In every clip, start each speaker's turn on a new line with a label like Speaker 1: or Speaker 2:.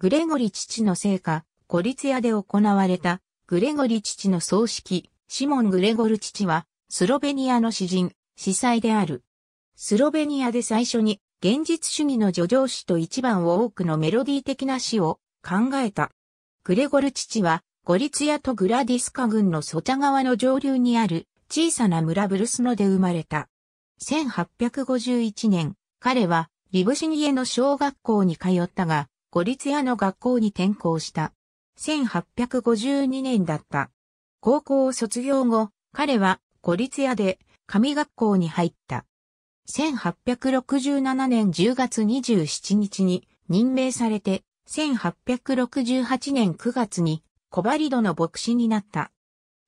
Speaker 1: グレゴリ父の聖火、ゴリツヤで行われた、グレゴリ父の葬式、シモン・グレゴル父は、スロベニアの詩人、司祭である。スロベニアで最初に、現実主義の叙情詩と一番を多くのメロディー的な詩を考えた。グレゴル父は、ゴリツヤとグラディスカ軍のソチャ川の上流にある小さな村ブルスノで生まれた。1851年、彼はリブシニエの小学校に通ったが、五立屋の学校に転校した。1852年だった。高校を卒業後、彼は五立屋で神学校に入った。1867年10月27日に任命されて、1868年9月にコバリドの牧師になった。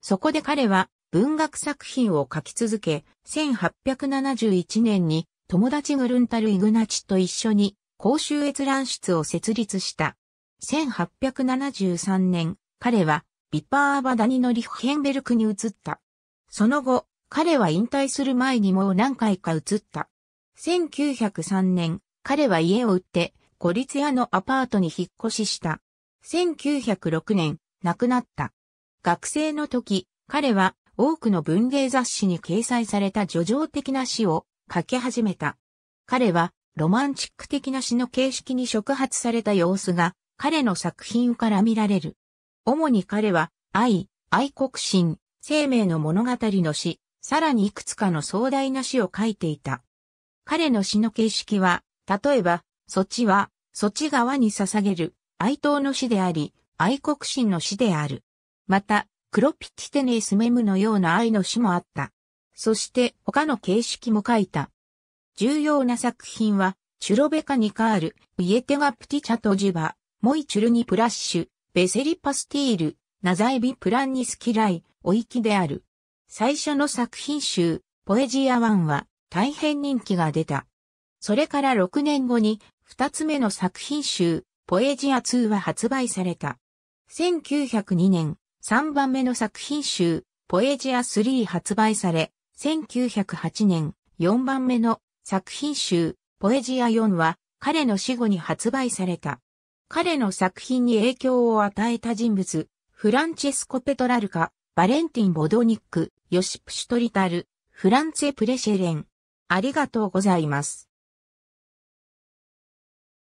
Speaker 1: そこで彼は文学作品を書き続け、1871年に友達グルンタル・イグナチと一緒に公衆閲覧室を設立した。1873年、彼はビパーアバダニのリフヘンベルクに移った。その後、彼は引退する前にもう何回か移った。1903年、彼は家を売って、孤立屋のアパートに引っ越しした。1906年、亡くなった。学生の時、彼は多くの文芸雑誌に掲載された叙情的な詩を書き始めた。彼はロマンチック的な詩の形式に触発された様子が彼の作品から見られる。主に彼は愛、愛国心、生命の物語の詩、さらにいくつかの壮大な詩を書いていた。彼の詩の形式は、例えば、そっちは、そっち側に捧げる、哀悼の詩であり、愛国心の詩である。また、クロピティテネイスメムのような愛の詩もあった。そして、他の形式も書いた。重要な作品は、チュロベカニカール、ウィエテガプティチャトジバ、モイチュルニプラッシュ、ベセリパスティール、ナザエビプランニスキライ、オイキである。最初の作品集、ポエジアワンは、大変人気が出た。それから6年後に、2つ目の作品集、ポエジア2は発売された。1902年、3番目の作品集、ポエジア3発売され、1908年、4番目の作品集、ポエジア4は彼の死後に発売された。彼の作品に影響を与えた人物、フランチェスコ・ペトラルカ、バレンティン・ボドニック、ヨシプ・シュトリタル、フランツェ・プレシェレン。ありがとうございます。